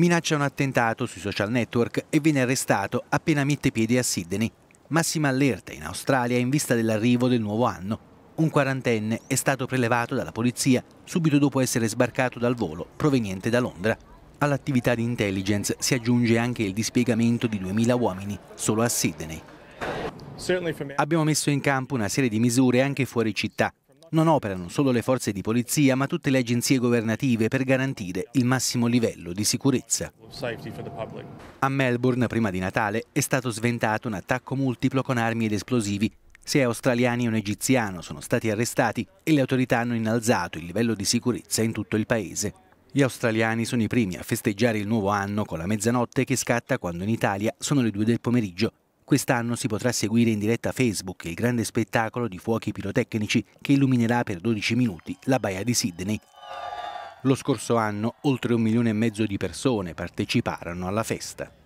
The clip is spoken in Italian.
minaccia un attentato sui social network e viene arrestato appena mette piede a Sydney. Massima allerta in Australia in vista dell'arrivo del nuovo anno. Un quarantenne è stato prelevato dalla polizia subito dopo essere sbarcato dal volo proveniente da Londra. All'attività di intelligence si aggiunge anche il dispiegamento di 2.000 uomini solo a Sydney. Abbiamo messo in campo una serie di misure anche fuori città non operano solo le forze di polizia ma tutte le agenzie governative per garantire il massimo livello di sicurezza. A Melbourne, prima di Natale, è stato sventato un attacco multiplo con armi ed esplosivi. Sei australiani e un egiziano sono stati arrestati e le autorità hanno innalzato il livello di sicurezza in tutto il paese. Gli australiani sono i primi a festeggiare il nuovo anno con la mezzanotte che scatta quando in Italia sono le due del pomeriggio Quest'anno si potrà seguire in diretta Facebook il grande spettacolo di fuochi pirotecnici che illuminerà per 12 minuti la baia di Sydney. Lo scorso anno oltre un milione e mezzo di persone parteciparono alla festa.